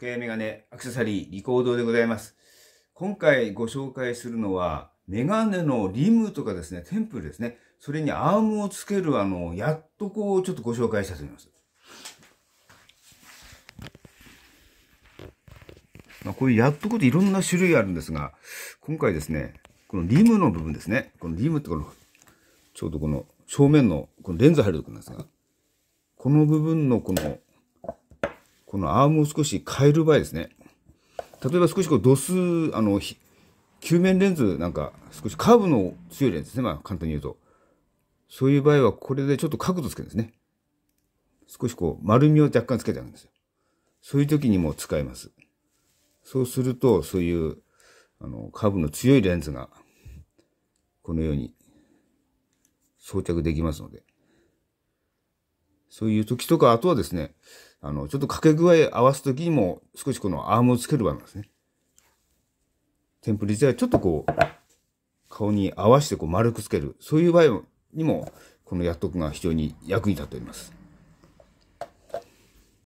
時計メガネ、アクセサリー、リコードでございます。今回ご紹介するのは、メガネのリムとかですね、テンプルですね。それにアームをつける、あの、やっとこう、ちょっとご紹介したと思います。まあ、こういうやっとこっていろんな種類あるんですが、今回ですね、このリムの部分ですね。このリムってこの、ちょうどこの正面のこのレンズ入るところなんですが、この部分のこのこのアームを少し変える場合ですね。例えば少しこう度数、あの、球面レンズなんか少しカーブの強いレンズですね。まあ簡単に言うと。そういう場合はこれでちょっと角度つけるんですね。少しこう丸みを若干つけてあるんですよ。そういう時にも使えます。そうすると、そういう、あの、カーブの強いレンズが、このように装着できますので。そういう時とか、あとはですね、あの、ちょっと掛け具合合わす時にも少しこのアームをつける場んですね。テンプリ自体はちょっとこう、顔に合わせてこう丸くつける。そういう場合にも、このやっとくが非常に役に立っております。